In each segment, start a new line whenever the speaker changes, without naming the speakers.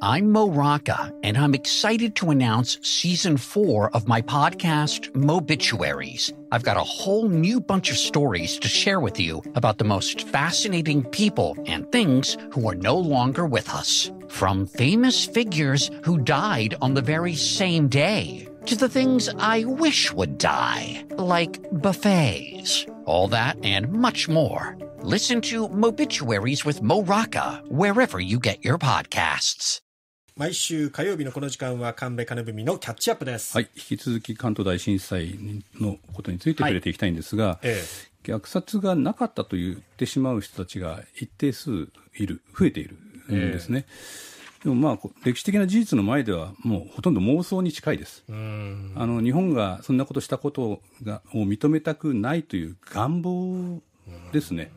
I'm Mo Rocca, and I'm excited to announce season four of my podcast, Mobituaries. I've got a whole new bunch of stories to share with you about the most fascinating people and things who are no longer with us. From famous figures who died on the very same day to the things I wish would die, like buffets. All that and much more. Listen to Mobituaries with Mo Rocca wherever you get your podcasts. 毎週火曜日のこの時間は神戸金文のキャッチアップです。はい、引き続き関東大震災のことについて触れていきたいんですが、はいええ、虐殺がなかったと言ってしまう人たちが一定数いる、増えているんですね。え、でもまあ、歴史的な事実の前では、もうほとんど妄想に近いです。あの日本がそんなことしたことがを認めたくないという願望ですね。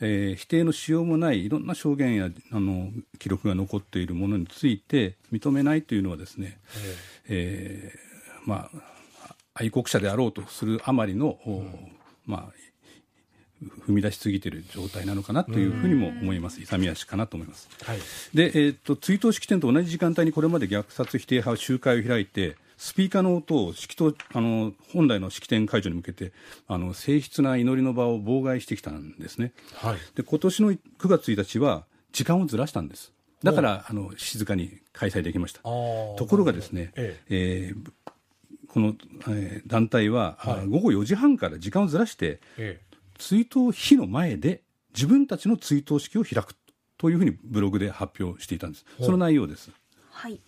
えー、否定のしようもないいろんな証言やあの記録が残っているものについて認めないというのはですね、ええー、まあ、愛国者であろうとするあまりの、うん、まあ、踏み出しすぎている状態なのかなというふうにも思います、勇み足かなと思います。はい、で、えーと、追悼式典と同じ時間帯にこれまで虐殺否定派集会を開いて、スピーカーの音を式とあの本来の式典会場に向けてあの静実な祈りの場を妨害してきたんですね、はい、で今年の9月1日は時間をずらしたんですだからあの静かに開催できましたところがですね、えええーこの、えー、団体は、はい、午後4時半から時間をずらして、ええ、追悼日の前で自分たちの追悼式を開くというふうにブログで発表していたんです、その内容です。はい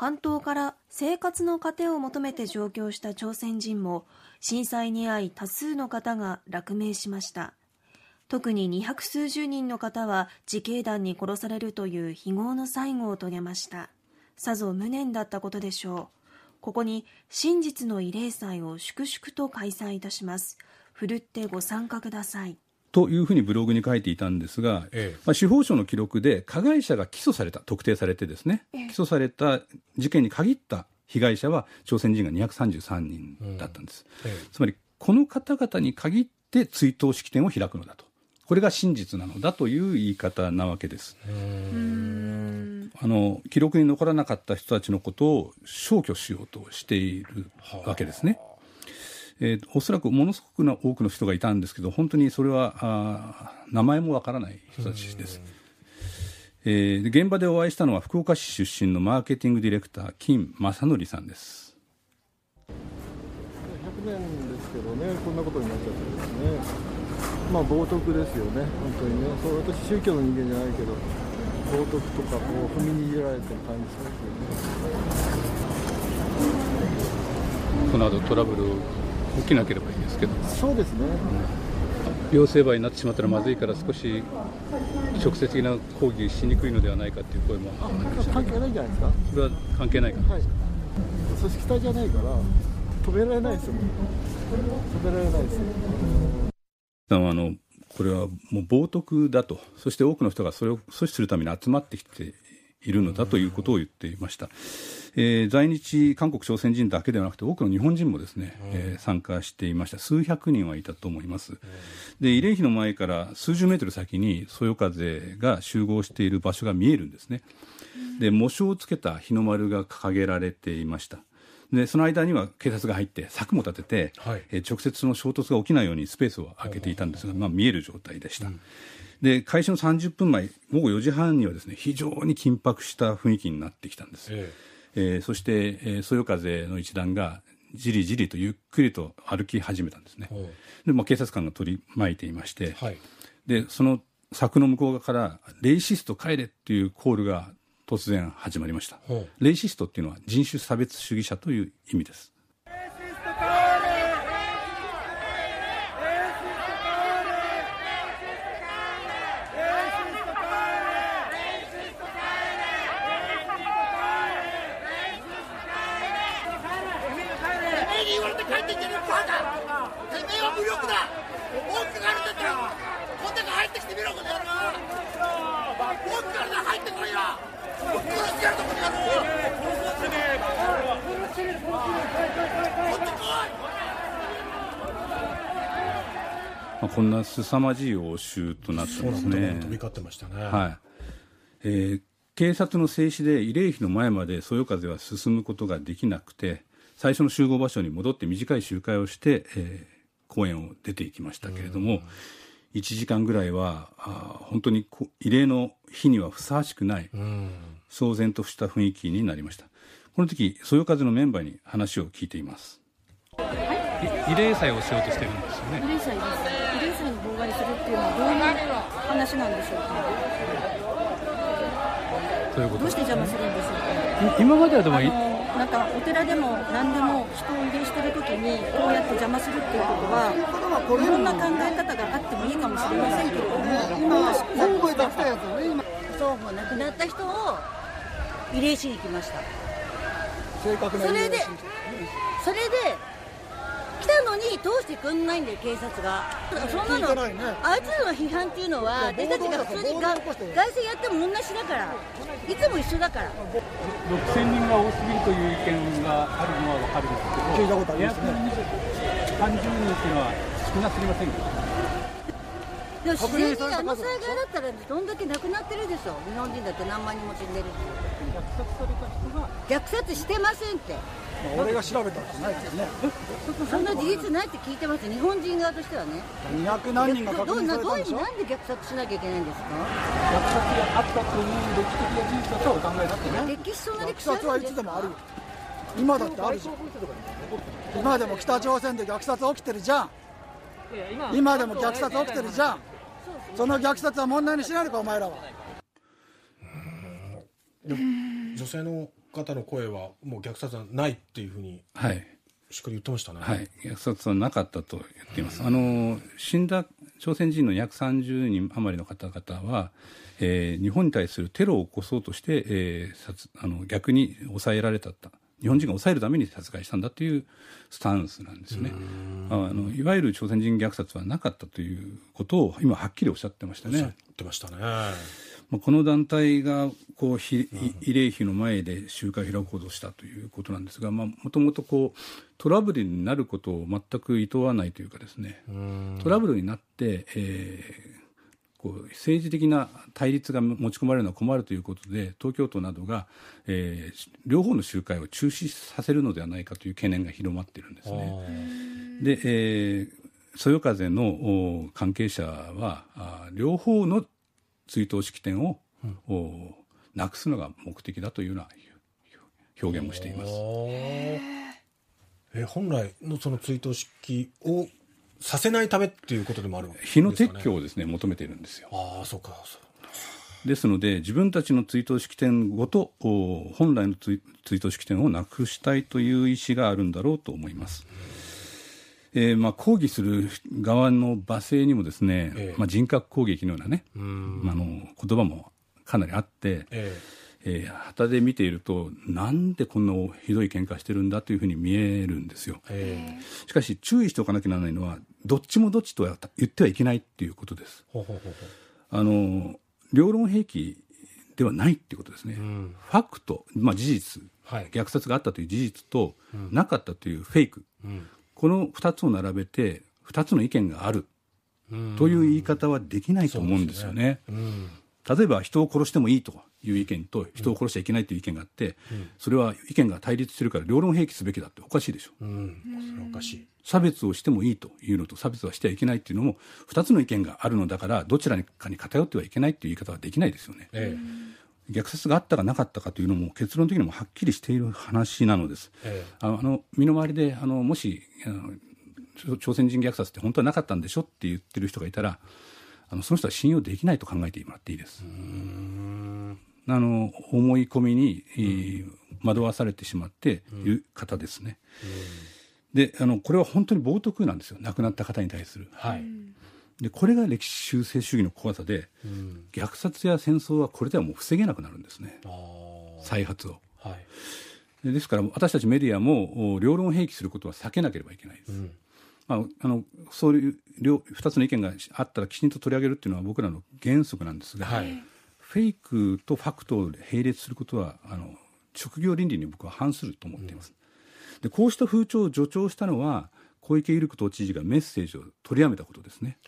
半島から生活の糧を求めて上京した朝鮮人も震災に遭い多数の方が落命しました特に二百数十人の方は自警団に殺されるという非業の最後を遂げましたさぞ無念だったことでしょうここに真実の慰霊祭を粛々と開催いたしますふるってご参加くださいというふうにブログに書いていたんですが、ええ、まあ、司法省の記録で加害者が起訴された特定されてですね、え、起訴された事件に限った被害者は朝鮮人が233人だったんです、うん、つまりこの方々に限って追悼式典を開くのだとこれが真実なのだという言い方なわけですあの記録に残らなかった人たちのことを消去しようとしているわけですね。はあえー、おそらくものすごくな多くの人がいたんですけど本当にそれはあ名前もわからない人たちです。えー、現場でお会いしたのは福岡市出身のマーケティングディレクター金正則さんです100年ですけどねこんなことになっちゃってですねまあ冒涜ですよね本当にねそう私宗教の人間じゃないけど冒涜とかこう踏みにじられてる感じしますよねこの後トラブル起きなければいいですけどそうですね、うん、両成敗になってしまったらまずいから少し直接的な抗議しにくいのではないかという声もあ関係ないんじゃないですかそれは関係ないから、はい、組織体じゃないから止められないですよ止められないですよあのこれはもう冒涜だとそして多くの人がそれを阻止するために集まってきているのだということを言っていました。えー、在日韓国朝鮮人だけではなくて多くの日本人もですね、うん、えー、参加していました数百人はいたと思います、うん、で慰霊碑の前から数十メートル先にそよ風が集合している場所が見えるんですねで喪章をつけた日の丸が掲げられていましたでその間には警察が入って柵も立てて、はい、えー、直接その衝突が起きないようにスペースを空けていたんですが、まあ、見える状態でした、うんで開始の30分前、午後4時半にはですね非常に緊迫した雰囲気になってきたんです。えええー、そして、えー、そよ風の一団がじりじりとゆっくりと歩き始めたんですね。で、まあ、警察官が取り巻いていまして、はい、でその柵の向こう側から「レイシスト帰れ」っていうコールが突然始まりました。レイシストっていうのは人種差別主義者という意味です。こんな凄まじい応酬となってますね。飛び交ってましたね。はい。えー、警察の制止で慰霊碑の前までそよ風は進むことができなくて、最初の集合場所に戻って短い集会をして、えー、公園を出ていきましたけれども、1時間ぐらいはあ本当に慰霊の日にはふさわしくない、騒然とした雰囲気になりましたこの時そよ風のメンバーに話を聞いています、はい慰霊祭をしようとしてるんですよね慰霊祭です慰霊祭の妨害するっていうのはどういう話なんでしょうかということ、どうして邪魔するんでしょうか今まではでもなんかお寺でも何でも人を慰霊してるときにこうやって邪魔するっていうことはいろんな考え方があってもいいかもしれませんけれども今そうもう亡くなった人を慰霊しに来ましたそれでそれで来たのに通してくんないんだよ警察がそんなの、ね、あいつらの批判っていうのは私たちが普通にが外政やっても同じだからいつも一緒だから6000人が多すぎるという意見があるのは分かるんですけど聞いたことありますね30人っていうのは少なすぎませんかでも自然にあの災害だったらどんだけ亡くなってるでしょ日本人だって何万人も死んでるし虐殺された人が虐殺してませんってまあ、俺が調べたわけじゃないですねそんな事実ないって聞いてます日本人側としてはね200何人が確認されたんでしょなんで虐殺しなきゃいけないんですか虐殺があったという歴史的な事実だとはお考えだってね歴史その歴史はいつでもあるよ今だってあるじゃん今でも北朝鮮で虐殺起きてるじゃん今でも虐殺起きてるじゃんその虐殺は問題にしないのかお前らは女性の方の声はもう虐殺はないっていうふうに、はい、しっかり言ってましたね。はい、虐殺はなかったと言っています。うん、あの死んだ朝鮮人の約30人余りの方々は、えー、日本に対するテロを起こそうとして、えー、あの逆に抑えられた日本人が抑えるために殺害したんだというスタンスなんですねあのいわゆる朝鮮人虐殺はなかったということを今はっきりおっしゃってましたね。おっしゃってましたね。まあ、この団体がこう慰霊碑の前で集会を開くうとをしたということなんですが、もともとトラブルになることを全く厭わないというかですね、トラブルになって、えーこう政治的な対立が持ち込まれるのは困るということで東京都などが、えー、両方の集会を中止させるのではないかという懸念が広まっているんですね。で、えー、そよ風の関係者は両方の追悼式典を、うん、なくすのが目的だというような表現もしています。え本来のその追悼式をさせないためっていうことでもあるわですか、ね、火の撤去をですね求めているんですよ。ああそうかそうですので自分たちの追悼式典ごとお本来の追悼式典をなくしたいという意思があるんだろうと思います。うんえーまあ、抗議する側の罵声にもですね、えまあ、人格攻撃のようなね、まあ、あの言葉もかなりあって、ええー、旗で見ているとなんでこんなひどい喧嘩してるんだというふうに見えるんですよ、えしかし注意しておかなきゃならないのはどっちもどっちとは言ってはいけないっていうことですあの両論兵器ではないっていうことですね、うん、ファクト、まあ、事実、はい、虐殺があったという事実と、うん、なかったというフェイク、うんこの2つを並べて2つの意見があるという言い方はできないと思うんですよね。うん、例えば人を殺してもいいという意見と人を殺しちゃいけないという意見があって、うん、それは意見が対立してるから両論併記すべきだっておかしいでしょ、うん、それおかしい差別をしてもいいというのと差別はしてはいけないっていうのも二つの意見があるのだからどちらかに偏ってはいけないっていう言い方はできないですよね。ええ虐殺があったかなかったかというのも結論的にもはっきりしている話なのです。ええ、あの身の回りであのもしあの朝鮮人虐殺って本当はなかったんでしょって言ってる人がいたらあのその人は信用できないと考えてもらっていいです。あの思い込みに、惑わされてしまっている方ですね。であのこれは本当に冒涜なんですよ亡くなった方に対する。はい、でこれが歴史修正主義の怖さで、うん、虐殺や戦争はこれではもう防げなくなるんですね再発を、はい、ですから私たちメディアも両論併記することは避けなければいけないです、うんまあ、あのそういう2つの意見があったらきちんと取り上げるっていうのは僕らの原則なんですが、はい、フェイクとファクトを並列することはあの職業倫理に僕は反すると思っています、うん、でこうした風潮を助長したのは小池百合子都知事がメッセージを取りやめたことですね。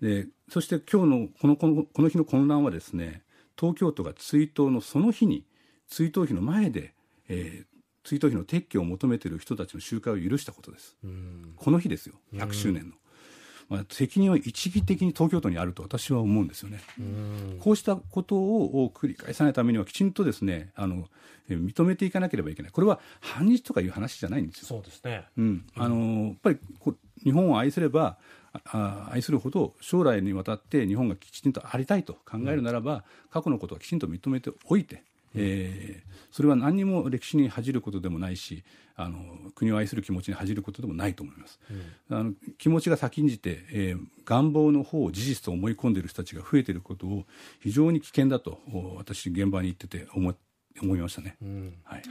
でそして今日のこのこのこの日の混乱はですね東京都が追悼のその日に追悼碑の前で、えー、追悼碑の撤去を求めている人たちの集会を許したことです。この日ですよ100周年の。まあ、責任は一義的に東京都にあると私は思うんですよね。うこうしたことを繰り返さないためにはきちんとですねあの認めていかなければいけない、これは反日とかいう話じゃないんですよ。そうですね、うん、あのやっぱりこ日本を愛すればあ愛するほど将来にわたって日本がきちんとありたいと考えるならば、過去のことはきちんと認めておいてえー、それは何にも歴史に恥じることでもないしあの国を愛する気持ちに恥じることでもないと思います、うん、あの気持ちが先んじて、えー、願望の方を事実と思い込んでいる人たちが増えていることを非常に危険だと私現場に行ってて思思いましたね、うん、はい、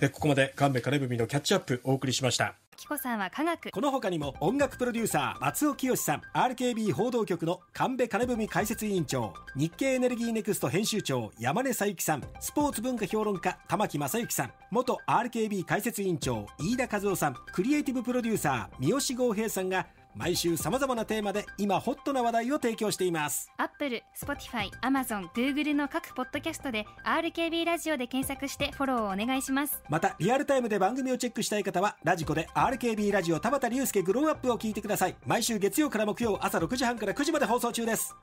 はい、ここまで神戸金文のキャッチアップお送りしました。紀子さんは科学この他にも音楽プロデューサー松尾清さん RKB 報道局の神戸金文解説委員長日経エネルギーネクスト編集長山根友紀さんスポーツ文化評論家玉木正之さん元 RKB 解説委員長飯田和夫さんクリエイティブプロデューサー三好剛平さんが毎週さまざまなテーマで今ホットな話題を提供していますアップル、スポティファイ、アマゾン、グーグルの各ポッドキャストで RKB ラジオで検索してフォローをお願いしますまたリアルタイムで番組をチェックしたい方はラジコで RKB ラジオ田畑隆介グローアップを聞いてください毎週月曜から木曜朝6時半から9時まで放送中です